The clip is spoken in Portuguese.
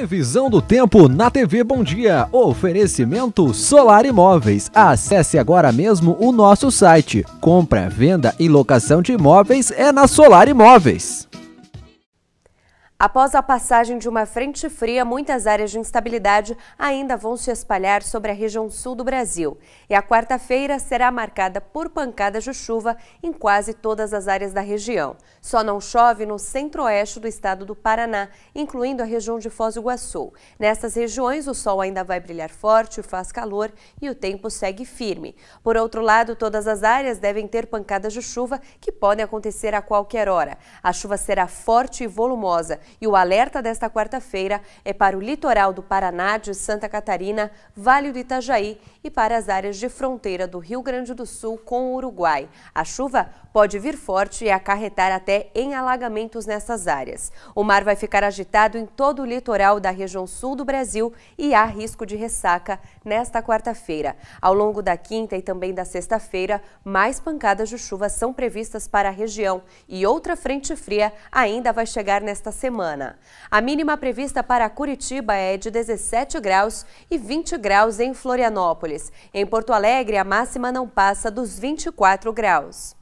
Previsão do tempo na TV Bom Dia. Oferecimento Solar Imóveis. Acesse agora mesmo o nosso site. Compra, venda e locação de imóveis é na Solar Imóveis. Após a passagem de uma frente fria, muitas áreas de instabilidade ainda vão se espalhar sobre a região sul do Brasil. E a quarta-feira será marcada por pancadas de chuva em quase todas as áreas da região. Só não chove no centro-oeste do estado do Paraná, incluindo a região de Foz do Iguaçu. Nessas regiões, o sol ainda vai brilhar forte, faz calor e o tempo segue firme. Por outro lado, todas as áreas devem ter pancadas de chuva que podem acontecer a qualquer hora. A chuva será forte e volumosa e o alerta desta quarta-feira é para o litoral do Paraná, de Santa Catarina, Vale do Itajaí e para as áreas de fronteira do Rio Grande do Sul com o Uruguai. A chuva pode vir forte e acarretar até em alagamentos nessas áreas. O mar vai ficar agitado em todo o litoral da região sul do Brasil e há risco de ressaca nesta quarta-feira. Ao longo da quinta e também da sexta-feira, mais pancadas de chuva são previstas para a região e outra frente fria ainda vai chegar nesta semana semana. A mínima prevista para Curitiba é de 17 graus e 20 graus em Florianópolis. Em Porto Alegre, a máxima não passa dos 24 graus.